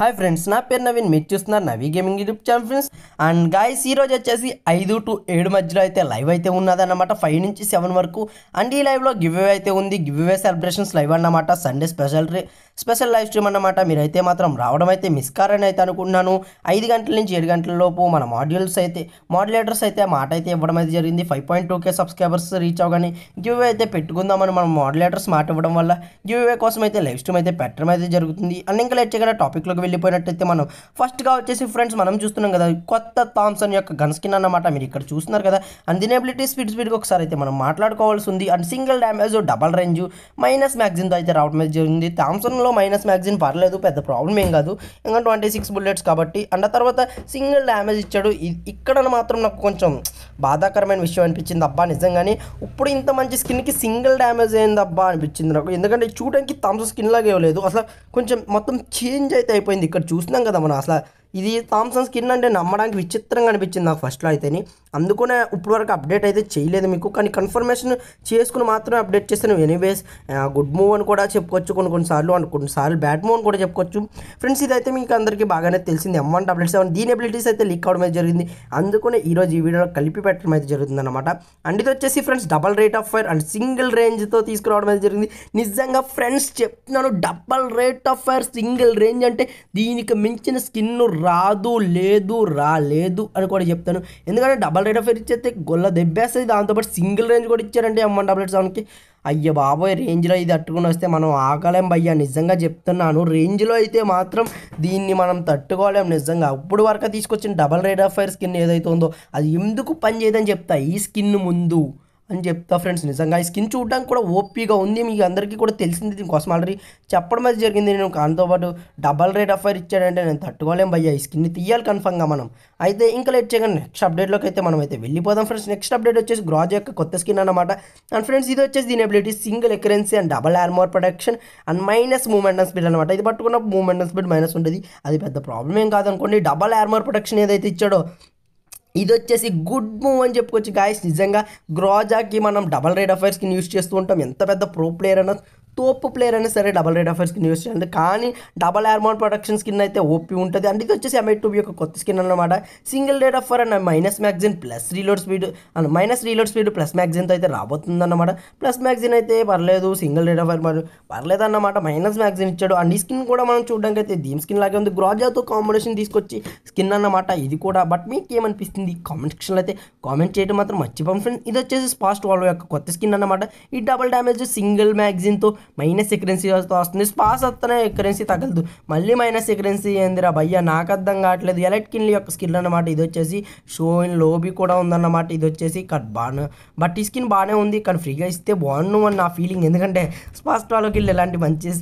hi friends నా పేరు నవీన్ మీరు చూస్తున్నారు Navi gaming YouTube channel friends and guys ఈరోజు వచ్చేసి ఐదు టు ఏడు మధ్యలో అయితే లైవ్ అయితే ఉన్నదన్నమాట ఫైవ్ నుంచి సెవెన్ వరకు అండ్ ఈ లైవ్లో గివ్ అవే అయితే ఉంది గివ్ అవే సెలబ్రేషన్స్ లైవ్ అన్నమాట Sunday special special live stream అన్నమాట మీరైతే మాత్రం రావడం అయితే మిస్ కారని అయితే అనుకుంటున్నాను ఐదు గంటల నుంచి ఏడు గంటల లోపు మన మాడ్యూల్స్ అయితే మాడ్యులేటర్స్ అయితే మాట అయితే ఇవ్వడం అయితే జరిగింది five point two K subscribers reach అవ్వగానే గివ్ అవే అయితే పెట్టుకుందామని మనం మాడ్యులేటర్స్ మాట ఇవ్వడం వల్ల గివ్ అవే కోసం అయితే లైవ్ స్ట్రీమ్ అయితే పెట్టడం అయితే జరుగుతుంది అండ్ ఇంకా లేట్ చేయకుండా టాపిక్లోకి వెళ్ళిపోయినట్టయితే మనం ఫస్ట్గా వచ్చేసి ఫ్రెండ్స్ మనం చూస్తున్నాం కదా కొత్త థామ్సన్ యొక్క గన్ స్కిన్ అన్నమాట మీరు ఇక్కడ చూస్తున్నారు కదా అండ్ దీని స్పీడ్ స్పీడ్గా ఒకసారి అయితే మనం మాట్లాడుకోవాల్సి ఉంది and single damage double range minus మ్యాగ్జిన్తో అయితే రావడం జరిగింది థామ్సన్లో మైనస్ మ్యాగ్జిన్ పర్లేదు పెద్ద ప్రాబ్లం ఏం కాదు ఇంకా ట్వంటీ సిక్స్ బుల్లెట్స్ కాబట్టి అండ్ తర్వాత సింగిల్ డ్యామేజ్ ఇచ్చాడు ఇక్కడ మాత్రం నాకు కొంచెం బాధాకరమైన విషయం అనిపించింది అబ్బా నిజంగానే ఇప్పుడు ఇంత మంచి స్కిన్కి సింగిల్ డ్యామేజ్ అయింది అబ్బా అనిపించింది నాకు ఎందుకంటే చూడడానికి తమస స్కిన్ లాగా ఇవ్వలేదు అసలు కొంచెం మొత్తం చేంజ్ అయితే అయిపోయింది ఇక్కడ చూసినాం కదా మనం అసలు ఇది థామ్సన్ స్కిన్ అంటే నమ్మడానికి విచిత్రంగా అనిపించింది నాకు ఫస్ట్లో అయితే అందుకనే ఇప్పటివరకు అప్డేట్ అయితే చేయలేదు మీకు కానీ కన్ఫర్మేషన్ చేసుకుని మాత్రమే అప్డేట్ చేస్తాను ఎనీవేస్ గుడ్ మూవ్ అని కూడా చెప్పుకోవచ్చు కొన్ని కొన్నిసార్లు అండ్ కొన్నిసార్లు బ్యాడ్ మూవ్ అని కూడా చెప్పుకోవచ్చు ఫ్రెండ్స్ ఇదైతే మీకు అందరికీ బాగానే తెలిసింది ఎం వన్ డబ్ల్యూ సెవెన్ దీని అబిలిటీస్ అయితే లీక్ అవడం అయితే జరిగింది అందుకనే ఈరోజు ఈ వీడియోలో కలిపి పెట్టడం అయితే జరుగుతుందన్నమాట అండ్ ఇది వచ్చేసి friends double rate of fire and single రేంజ్తో తీసుకురావడం అయితే జరిగింది నిజంగా ఫ్రెండ్స్ చెప్తున్నాను double rate of fire single range అంటే దీనికి మించిన స్కిన్ రాదు లేదు రాలేదు అని కూడా చెప్తాను ఎందుకంటే డబల్ రేట్ ఆఫ్ ఫైర్ ఇచ్చేస్తే గొల్ల దెబ్బేస్తుంది దాంతోపాటు సింగిల్ రేంజ్ కూడా ఇచ్చారండి ఎంఎన్ డబల్ ఎయిట్ సెవెన్కి అయ్య బాబోయ్ రేంజ్లో ఇది తట్టుకుని వస్తే మనం ఆగలేం భయ్యా నిజంగా చెప్తున్నాను రేంజ్లో అయితే మాత్రం దీన్ని మనం తట్టుకోలేం నిజంగా అప్పుడు వరకు తీసుకొచ్చిన double rate of fire skin ఏదైతే ఉందో అది ఎందుకు పనిచేయదని చెప్తా ఈ స్కిన్ ముందు అని చెప్తా ఫ్రెండ్స్ నిజంగా ఈ స్కిన్ చూడడానికి కూడా ఓపీగా ఉంది మీకు అందరికీ కూడా తెలిసింది దీనికోసం ఆల్రెడీ చెప్పడం అది జరిగింది నేను పాటు డబల్ రేట్ అఫైర్ ఇచ్చాడంటే నేను తట్టుకోలేం భయ్య ఈ స్కిన్ని తీయాలి కన్ఫర్మ్గా మనం అయితే ఇంకా లేట్ చేయగానే నెక్స్ట్ అప్డేట్లోకి అయితే మనం అయితే వెళ్ళిపోదాం ఫ్రెండ్స్ నెక్స్ట్ అప్డేట్ వచ్చేసి గ్రాజ్ యొక్క కొత్త స్కిన్ అనమాట అండ్ ఫ్రెండ్స్ ఇది వచ్చేసి దీని ability single accuracy and double armour production and minus movement and speed అనమాట ఇది పట్టుకున్నప్పుడు మూమెంట్ అండ్ స్పీడ్ మైనస్ ఉంటుంది అది పెద్ద ప్రాబ్లం ఏం కాదనుకోండి డబల్ ఆర్మోర్ ప్రొడక్షన్ ఏదైతే ఇచ్చాడో ఇది వచ్చేసి గుడ్ మూవ్ అని చెప్పుకోవచ్చు గాయస్ నిజంగా గ్రోజాకి మనం డబల్ రేట్ అఫైర్స్కి యూస్ చేస్తూ ఉంటాం ఎంత పెద్ద ప్రో ప్లేయర్ అన్న తోపు ప్లేయర్ అయినా సరే double rate offer skin use చేయండి కానీ డబల్ హార్మోన్ ప్రొడక్షన్ స్కిన్ అయితే ఓపీ ఉంటుంది అంటే ఇది వచ్చేసి ఎంఐ టూ యొక్క కొత్త స్కిన్ అనమాట సింగిల్ రేట్ ఆఫర్ అన్న minus magazine plus reload speed and minus reload speed plus మ్యాగ్జిన్తో అయితే రాబోతుందన్నమాట ప్లస్ మ్యాగ్జిన్ అయితే పర్లేదు సింగిల్ రేట్ ఆఫర్ మరి పర్లేదు అన్నమాట మైనస్ మ్యాగ్జిన్ ఇచ్చాడు అండ్ ఈ స్కిన్ కూడా మనం చూడడానికి అయితే దీమ్ స్కిన్ లాగే ఉంది గ్రాజాతో కాంబినేషన్ తీసుకొచ్చి స్కిన్ అన్నమాట ఇది కూడా బట్ మీకు ఏమనిపిస్తుంది కామెంట్ సెక్షన్లో అయితే కామెంట్ చేయడం మాత్రం మర్చిపోం ఫ్రెండ్స్ ఇది వచ్చేసి స్పాస్ట్ వాళ్ళ యొక్క కొత్త స్కిన్ అన్నమాట ఈ డబల్ డ్యామేజ్ సింగిల్ మ్యాగ్జిన్తో మైనస్ ఈ వస్తుంది స్పాస్ వస్తేనే కరెన్సీ తగలదు మళ్ళీ మైనస్ ఎకరెన్సీ ఏందిరా భయ్య నాకు అర్థం కావట్లేదు ఎలెట్ కిన్లీ యొక్క స్కిల్ అనమాట ఇది వచ్చేసి షో ఇన్ లోబీ కూడా ఉందన్నమాట ఇది వచ్చేసి కట్ బాగా బట్ ఈ స్కిన్ బాగానే ఉంది కానీ ఫ్రీగా ఇస్తే బాగుండు అని నా ఫీలింగ్ ఎందుకంటే స్పాస్ట్రాలోకి వెళ్ళి ఇలాంటి మంచి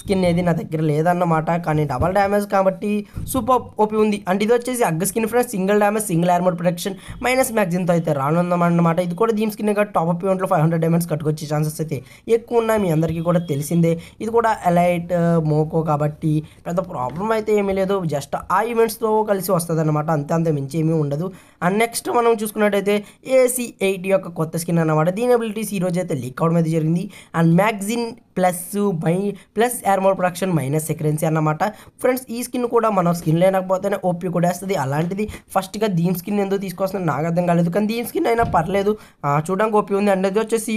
స్కిన్ ఏది నా దగ్గర లేదన్నమాట కానీ డబల్ డ్యామేజ్ కాబట్టి సూపర్ ఓపి ఉంది అంటే ఇది వచ్చేసి అగ్గ skin friend single damage single armour protection minus మ్యాగ్జిన్తో అయితే రానుందన్నమాట ఇది కూడా దీని స్కిన్ టాప్ అప్ ఈవెంట్లో ఫైవ్ హండ్రెడ్ డైమండ్స్ కట్టుకొచ్చే ఛాన్సెస్ అయితే ఎక్కువ ఉన్నాయి మీ అందరికీ అందరికీ కూడా తెలిసిందే ఇది కూడా ఎలైట్ మోకో కాబట్టి పెద్ద ప్రాబ్లం అయితే ఏమీ లేదు జస్ట్ ఆ ఈవెంట్స్తో కలిసి వస్తుంది అనమాట అంతే అంత మించి ఏమీ ఉండదు అండ్ నెక్స్ట్ మనం చూసుకున్నట్టయితే ఏసీ ఎయిట్ యొక్క కొత్త స్కిన్ అనమాట దీని అబిలిటీస్ ఈరోజు అయితే లీక్ అవడం అయితే జరిగింది and magazine plus my plus armour protection minus సెక్రెన్సీ అన్నమాట ఫ్రెండ్స్ ఈ స్కిన్ కూడా మనం స్కిన్ లేనకపోతేనే ఓపీ కూడా వేస్తుంది అలాంటిది ఫస్ట్గా దీని స్కిన్ ఎందుకు తీసుకొస్తుంది నాకు అర్థం కాలేదు కానీ దీని స్కిన్ అయినా పర్లేదు చూడడానికి ఓపీ ఉంది అండ్ అది వచ్చేసి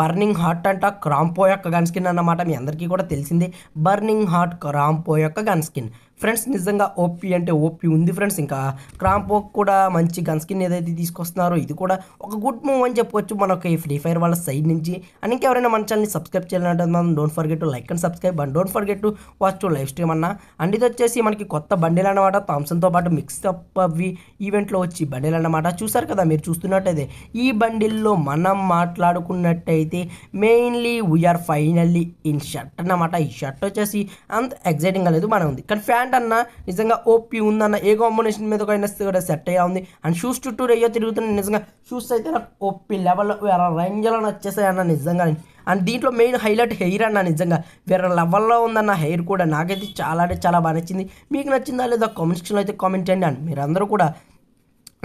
బర్నింగ్ హార్ట్ అంట క్రాంపో యొక్క యొక్క గన్ స్కిన్ అన్నమాట మీ అందరికీ కూడా తెలిసిందే బర్నింగ్ హార్ట్ క్రాంపో యొక్క గన్ స్కిన్ ఫ్రెండ్స్ నిజంగా ఓపీ అంటే ఓపీ ఉంది ఫ్రెండ్స్ ఇంకా క్రాంపో కూడా మంచి గన్ స్కిన్ ఏదైతే తీసుకొస్తున్నారో ఇది కూడా ఒక గుడ్ మూవ్ అని చెప్పొచ్చు మనకి ఫ్రీ ఫైర్ వాళ్ళ సైడ్ నుంచి అండ్ ఇంకెవరైనా మన ఛానల్ని సబ్స్క్రైబ్ చేయాలంటే మనం don't forget to like and subscribe and don't forget to watch to live stream అన్న అండ్ ఇది వచ్చేసి మనకి కొత్త బండిలు అనమాట థామ్సన్తో పాటు మిక్స్అప్ అవి ఈవెంట్లో వచ్చి బండిలు అనమాట చూసారు కదా మీరు చూస్తున్నట్టయితే ఈ బండిల్లో మనం మాట్లాడుకున్నట్టయితే మెయిన్లీ వీఆర్ ఫైవ్ ఫైనల్లీ ఈ షర్ట్ అన్నమాట ఈ షర్ట్ వచ్చేసి అంత ఎగ్జైటింగ్ లేదు బాగానే ఉంది కానీ ప్యాంట్ అన్న నిజంగా ఓపీ ఉందన్న ఏ కాంబినేషన్ మీద కూడా సెట్ అయ్యా ఉంది అండ్ షూస్ చుట్టూ రేయో తిరుగుతున్న నిజంగా షూస్ అయితే నాకు ఓపీ లెవెల్లో వేరే రేంజ్లో వచ్చేసాయి అన్న నిజంగా అండ్ దీంట్లో మెయిన్ హైలైట్ హెయిర్ అన్న నిజంగా వేరే లెవెల్లో ఉందన్న హెయిర్ కూడా నాకైతే చాలా అంటే చాలా బాగా నచ్చింది మీకు నచ్చిందా లేదా కామెంట్ సెక్షన్లో అయితే కామెంట్ చేయండి అండ్ మీరందరూ కూడా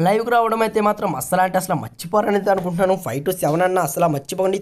లైవ్కి రావడం అయితే మాత్రం అసలు అంటే అసలు మర్చిపోరని అనుకుంటున్నాను ఫైవ్ టు సెవెన్ అన్న అసలు మర్చిపోండి